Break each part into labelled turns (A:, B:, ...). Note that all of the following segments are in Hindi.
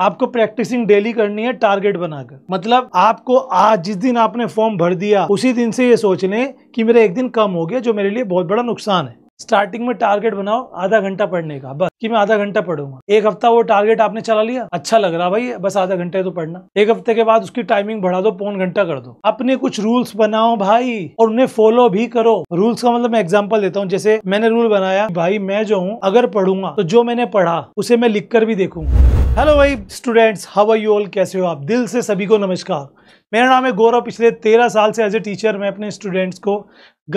A: आपको प्रैक्टिसिंग डेली करनी है टारगेट बनाकर मतलब आपको आज जिस दिन आपने फॉर्म भर दिया उसी दिन से ये सोच लें कि मेरा एक दिन कम हो गया जो मेरे लिए बहुत बड़ा नुकसान है स्टार्टिंग में टारगेट बनाओ आधा घंटा पढ़ने का बस कि मैं आधा घंटा पढ़ूंगा एक हफ्ता वो टारगेट आपने चला लिया अच्छा लग रहा भाई बस आधा घंटे तो पढ़ना एक हफ्ते के बाद उसकी टाइमिंग बढ़ा दो पौन घंटा कर दो अपने कुछ रूल्स बनाओ भाई और उन्हें फॉलो भी करो रूल्स का मतलब मैं एग्जाम्पल देता हूँ जैसे मैंने रूल बनाया भाई मैं जो हूँ अगर पढ़ूंगा तो जो मैंने पढ़ा उसे मैं लिख कर भी देखूंगा हेलो भाई students how are you all कैसे हो आप दिल से सभी को नमस्कार मेरा नाम है गौरव पिछले तेरह साल से एज ए टीचर मैं अपने स्टूडेंट्स को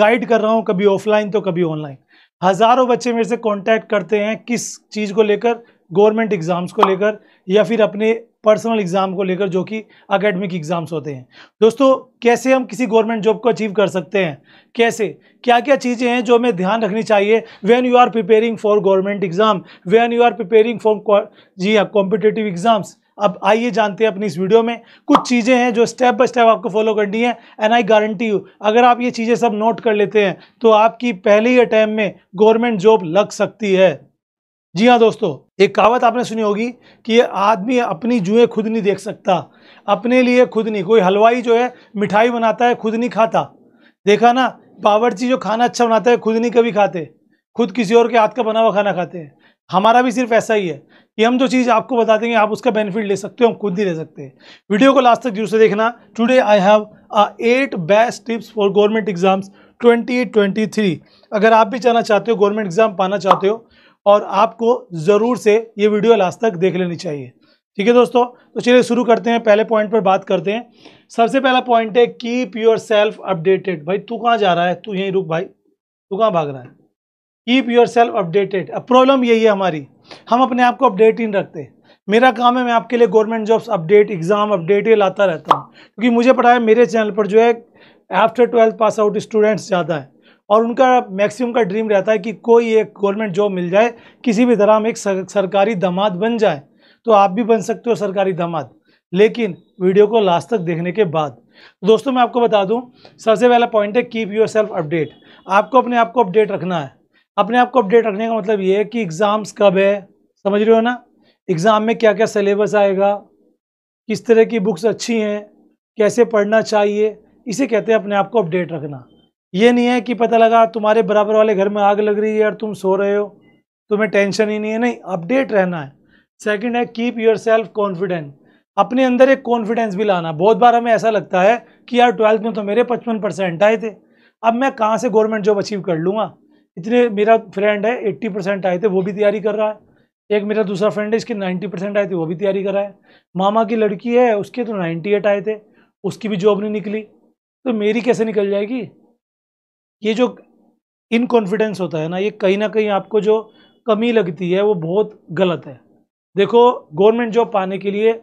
A: गाइड कर रहा हूँ कभी ऑफलाइन तो कभी ऑनलाइन हज़ारों बच्चे मेरे से कांटेक्ट करते हैं किस चीज़ को लेकर गवर्नमेंट एग्ज़ाम्स को लेकर या फिर अपने पर्सनल एग्ज़ाम को लेकर जो कि अकेडमिक एग्ज़ाम्स होते हैं दोस्तों कैसे हम किसी गवर्नमेंट जॉब को अचीव कर सकते हैं कैसे क्या क्या चीज़ें हैं जो हमें ध्यान रखनी चाहिए when you are preparing for government exam when you are preparing for जी हाँ कॉम्पिटेटिव एग्ज़ाम्स अब आइए जानते हैं अपनी इस वीडियो में कुछ चीज़ें हैं जो स्टेप बाय स्टेप आपको फॉलो करनी है एंड आई गारंटी यू अगर आप ये चीज़ें सब नोट कर लेते हैं तो आपकी पहले ही अटैम्प में गवर्नमेंट जॉब लग सकती है जी हाँ दोस्तों एक कहावत आपने सुनी होगी कि ये आदमी अपनी जुएँ खुद नहीं देख सकता अपने लिए खुद नहीं कोई हलवाई जो है मिठाई बनाता है खुद नहीं खाता देखा ना बावर्ची जो खाना अच्छा बनाता है खुद नहीं कभी खाते खुद किसी और के हाथ का बना हुआ खाना खाते हैं हमारा भी सिर्फ ऐसा ही है कि हम जो चीज़ आपको बता देंगे आप उसका बेनिफिट ले सकते हो हम खुद नहीं ले सकते वीडियो को लास्ट तक जरूर से देखना today I have a eight best tips for government exams 2023 अगर आप भी जाना चाहते हो गवर्नमेंट एग्जाम पाना चाहते हो और आपको ज़रूर से ये वीडियो लास्ट तक देख लेनी चाहिए ठीक है दोस्तों तो चलिए शुरू करते हैं पहले पॉइंट पर बात करते हैं सबसे पहला पॉइंट है कीप योर सेल्फ अपडेटेड भाई तू कहाँ जा रहा है तू यहीं रुक भाई तू कहाँ भाग रहा है कीप योर सेल्फ अपडेटेड अब प्रॉब्लम यही है हमारी हम अपने आप को अपडेट ही नहीं रखते मेरा काम है मैं आपके लिए government jobs update exam update ये लाता रहता हूँ क्योंकि मुझे पता है मेरे चैनल पर जो है after twelfth pass out students ज़्यादा है और उनका मैक्सिमम का ड्रीम रहता है कि कोई एक गवर्नमेंट जॉब मिल जाए किसी भी तरह हम एक सरकारी दामाद बन जाए तो आप भी बन सकते हो सरकारी दामाद लेकिन वीडियो को लास्ट तक देखने के बाद तो दोस्तों मैं आपको बता दूं सबसे पहला पॉइंट है कीप योर सेल्फ अपडेट आपको अपने आप को अपडेट रखना है अपने आप को अपडेट रखने का मतलब ये है कि एग्ज़ाम्स कब है समझ रहे हो ना एग्ज़ाम में क्या क्या सिलेबस आएगा किस तरह की बुक्स अच्छी हैं कैसे पढ़ना चाहिए इसे कहते हैं अपने आप को अपडेट रखना ये नहीं है कि पता लगा तुम्हारे बराबर वाले घर में आग लग रही है और तुम सो रहे हो तुम्हें टेंशन ही नहीं है नहीं अपडेट रहना है सेकंड है कीप योर सेल्फ कॉन्फिडेंट अपने अंदर एक कॉन्फिडेंस भी लाना बहुत बार हमें ऐसा लगता है कि यार ट्वेल्थ में तो मेरे पचपन परसेंट आए थे अब मैं कहाँ से गवर्नमेंट जॉब अचीव कर लूँगा इतने मेरा फ्रेंड है एट्टी परसेंट आए थे वो भी तैयारी कर रहा है एक मेरा दूसरा फ्रेंड है इसके नाइन्टी परसेंट आए थे वो भी तैयारी कर रहा है मामा की लड़की है उसके तो नाइन्टी एट आए थे उसकी भी जॉब नहीं निकली तो मेरी कैसे निकल जाएगी ये जो इनकॉन्फिडेंस होता है ना ये कहीं ना कहीं आपको जो कमी लगती है वो बहुत गलत है देखो गवर्नमेंट जॉब पाने के लिए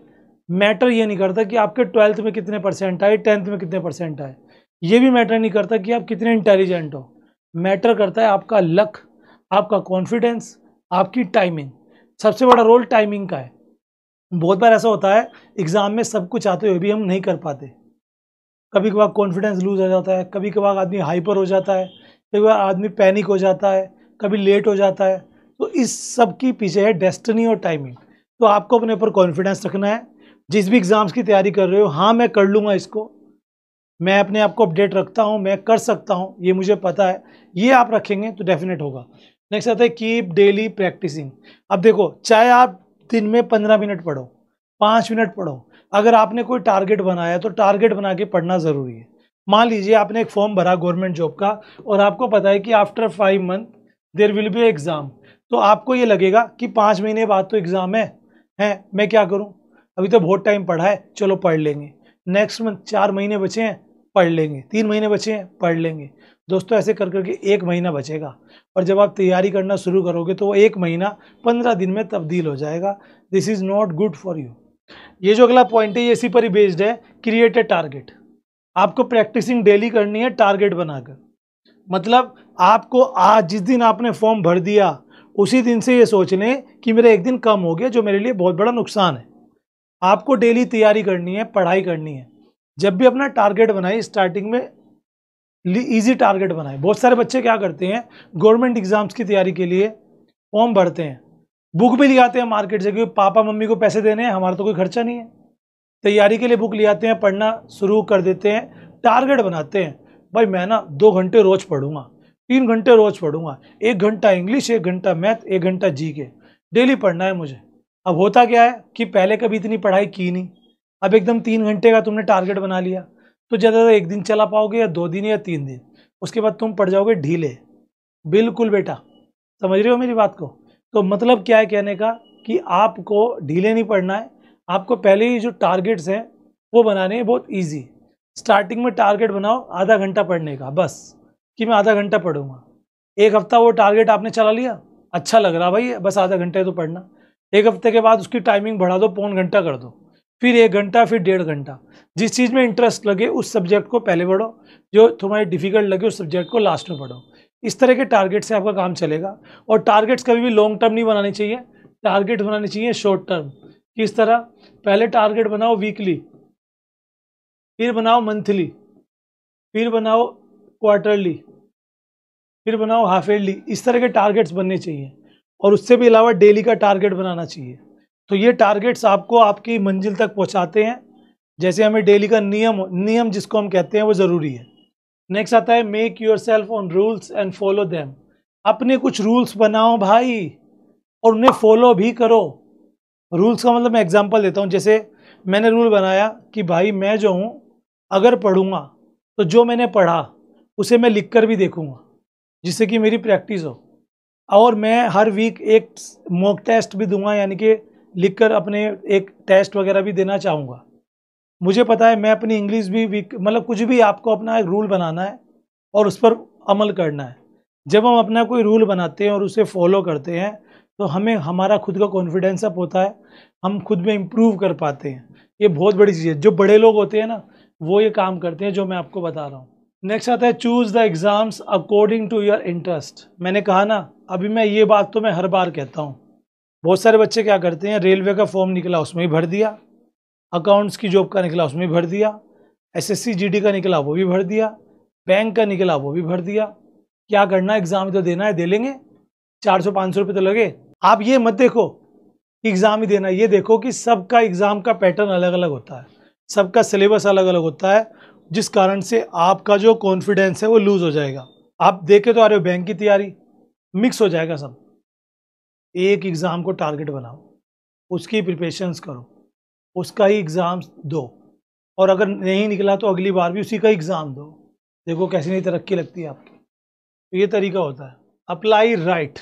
A: मैटर ये नहीं करता कि आपके ट्वेल्थ में कितने परसेंट आए टेंथ में कितने परसेंट आए ये भी मैटर नहीं करता कि आप कितने इंटेलिजेंट हो मैटर करता है आपका लक आपका कॉन्फिडेंस आपकी टाइमिंग सबसे बड़ा रोल टाइमिंग का है बहुत बार ऐसा होता है एग्ज़ाम में सब कुछ आते हुए भी हम नहीं कर पाते कभी कभार कॉन्फिडेंस लूज़ हो जाता है कभी कभार आदमी हाइपर हो जाता है कभी कभार आदमी पैनिक हो जाता है कभी लेट हो जाता है तो इस सब की पीछे है डेस्टनी और टाइमिंग तो आपको अपने ऊपर कॉन्फिडेंस रखना है जिस भी एग्ज़ाम्स की तैयारी कर रहे हो हाँ मैं कर लूँगा इसको मैं अपने आप को अपडेट रखता हूँ मैं कर सकता हूँ ये मुझे पता है ये आप रखेंगे तो डेफिनेट होगा नेक्स्ट आता है कीप डेली प्रैक्टिसिंग अब देखो चाहे आप दिन में पंद्रह मिनट पढ़ो पाँच मिनट पढ़ो अगर आपने कोई टारगेट बनाया तो टारगेट बना के पढ़ना ज़रूरी है मान लीजिए आपने एक फॉर्म भरा गवर्नमेंट जॉब का और आपको पता है कि after five month there will be exam तो आपको ये लगेगा कि पाँच महीने बाद तो एग्ज़ाम है हैं मैं क्या करूँ अभी तो बहुत टाइम पढ़ा है चलो पढ़ लेंगे नेक्स्ट मंथ चार महीने बचे हैं पढ़ लेंगे तीन महीने बचे हैं पढ़ लेंगे दोस्तों ऐसे कर करके एक महीना बचेगा और जब आप तैयारी करना शुरू करोगे तो वो एक महीना पंद्रह दिन में तब्दील हो जाएगा this is not good for you ये जो अगला पॉइंट है ये इसी पर ही बेस्ड है क्रिएट ए टारगेट आपको प्रैक्टिसिंग डेली करनी है टारगेट बनाकर मतलब आपको आज जिस दिन आपने फॉर्म भर दिया उसी दिन से ये सोच लें कि मेरा एक दिन कम हो गया जो मेरे लिए बहुत बड़ा नुकसान है आपको डेली तैयारी करनी है पढ़ाई करनी है जब भी अपना टारगेट बनाए स्टार्टिंग में इजी टारगेट बनाए बहुत सारे बच्चे क्या करते हैं गवर्नमेंट एग्ज़ाम्स की तैयारी के लिए फॉर्म भरते हैं बुक भी ले आते हैं मार्केट से क्योंकि पापा मम्मी को पैसे देने हैं हमारा तो कोई खर्चा नहीं है तैयारी के लिए बुक ले आते हैं पढ़ना शुरू कर देते हैं टारगेट बनाते हैं भाई मैं ना दो घंटे रोज पढ़ूंगा तीन घंटे रोज पढ़ूंगा एक घंटा इंग्लिश एक घंटा मैथ एक घंटा जी के डेली पढ़ना है मुझे अब होता क्या है कि पहले कभी इतनी पढ़ाई की नहीं अब एकदम तीन घंटे का तुमने टारगेट बना लिया तो ज़्यादा ज़्यादा एक दिन चला पाओगे या दो दिन या तीन दिन उसके बाद तुम पढ़ जाओगे ढीले बिल्कुल बेटा समझ रहे हो मेरी बात को तो मतलब क्या है कहने का कि आपको ढीले नहीं पड़ना है आपको पहले ही जो टारगेट्स हैं वो बनाने हैं बहुत ईजी स्टार्टिंग में टारगेट बनाओ आधा घंटा पढ़ने का बस कि मैं आधा घंटा पढ़ूंगा एक हफ्ता वो टारगेट आपने चला लिया अच्छा लग रहा भाई बस आधा घंटे तो पढ़ना एक हफ्ते के बाद उसकी टाइमिंग बढ़ा दो पौन घंटा कर दो फिर एक घंटा फिर डेढ़ घंटा जिस चीज़ में इंटरेस्ट लगे उस सब्जेक्ट को पहले पढ़ो जो तुम्हारी डिफिकल्ट लगे उस सब्जेक्ट को लास्ट में पढ़ो इस तरह के टारगेट से आपका काम चलेगा और टारगेट्स कभी भी लॉन्ग टर्म नहीं बनाने चाहिए टारगेट बनाने चाहिए शॉर्ट टर्म किस तरह पहले टारगेट बनाओ वीकली फिर बनाओ मंथली फिर बनाओ क्वार्टरली फिर बनाओ हाफ ईयरली इस तरह के टारगेट्स बनने चाहिए और उससे भी अलावा डेली का टारगेट बनाना चाहिए तो ये टारगेट्स आपको आपकी मंजिल तक पहुँचाते हैं जैसे हमें डेली का नियम नियम जिसको हम कहते हैं वो ज़रूरी है नेक्स्ट आता है make yourself on rules and follow them अपने कुछ रूल्स बनाओ भाई और उन्हें फॉलो भी करो रूल्स का मतलब मैं एग्जांपल देता हूँ जैसे मैंने रूल बनाया कि भाई मैं जो हूँ अगर पढ़ूँगा तो जो मैंने पढ़ा उसे मैं लिख कर भी देखूँगा जिससे कि मेरी प्रैक्टिस हो और मैं हर वीक एक मॉक टेस्ट भी दूंगा यानी कि लिख कर अपने एक टेस्ट वगैरह भी देना चाहूँगा मुझे पता है मैं अपनी इंग्लिश भी वीक मतलब कुछ भी आपको अपना एक रूल बनाना है और उस पर अमल करना है जब हम अपना कोई रूल बनाते हैं और उसे फॉलो करते हैं तो हमें हमारा खुद का कॉन्फिडेंस अप होता है हम खुद में इम्प्रूव कर पाते हैं ये बहुत बड़ी चीज़ है जो बड़े लोग होते हैं ना वो ये काम करते हैं जो मैं आपको बता रहा हूँ नेक्स्ट आता है choose the exams according to your interest मैंने कहा ना अभी मैं ये बात तो मैं हर बार कहता हूँ बहुत सारे बच्चे क्या करते हैं रेलवे का फॉर्म निकला उसमें ही भर दिया अकाउंट्स की जॉब का निकला उसमें भर दिया एसएससी जीडी का निकला वो भी भर दिया बैंक का निकला वो भी भर दिया क्या करना एग्ज़ाम ही तो देना है दे लेंगे चार सौ पाँच सौ रुपये तो लगे आप ये मत देखो एग्ज़ाम ही देना ये देखो कि सबका एग्ज़ाम का पैटर्न अलग अलग होता है सबका सिलेबस अलग अलग होता है जिस कारण से आपका जो कॉन्फिडेंस है वो लूज़ हो जाएगा आप देखे तो आ रहे हो बैंक की तैयारी मिक्स हो जाएगा सब एक एग्ज़ाम को टारगेट बनाओ उसकी प्रिपेशन करो उसका ही एग्ज़ाम दो और अगर नहीं निकला तो अगली बार भी उसी का एग्ज़ाम दो देखो कैसी नहीं तरक्की लगती है आपकी तो ये तरीका होता है अप्लाई राइट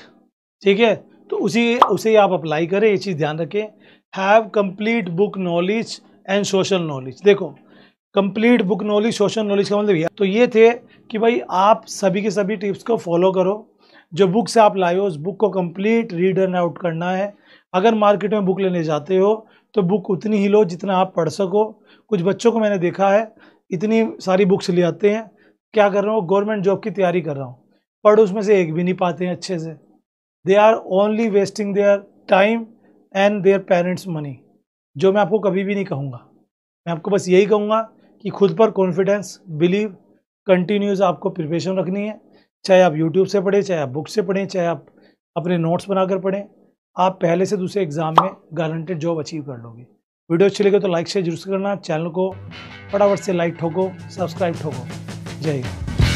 A: ठीक है तो उसी उसे आप अप्लाई करें ये चीज़ ध्यान रखें have complete book knowledge and social knowledge देखो complete book knowledge social knowledge का मतलब यह तो ये थे कि भाई आप सभी के सभी टिप्स को फॉलो करो जो बुक से आप लाए हो उस बुक को कम्प्लीट रीड एंड आउट करना है अगर मार्केट में बुक लेने जाते हो तो बुक उतनी ही लो जितना आप पढ़ सको कुछ बच्चों को मैंने देखा है इतनी सारी बुक्स ले आते हैं क्या कर रहा हूँ गवर्नमेंट जॉब की तैयारी कर रहा हूँ पढ़ उसमें से एक भी नहीं पाते हैं अच्छे से they are only wasting their time and their parents money जो मैं आपको कभी भी नहीं कहूँगा मैं आपको बस यही कहूँगा कि खुद पर कॉन्फिडेंस बिलीव कंटिन्यूस आपको प्रिपरेशन रखनी है चाहे आप यूट्यूब से पढ़ें चाहे आप बुक से पढ़ें चाहे आप अपने नोट्स बनाकर पढ़ें आप पहले से दूसरे एग्जाम में गारंटेड जॉब अचीव कर लोगे वीडियो अच्छी लगे तो लाइक शेयर जरूर करना चैनल को फटाफट से लाइक ठोको सब्सक्राइब ठोको जय हिंद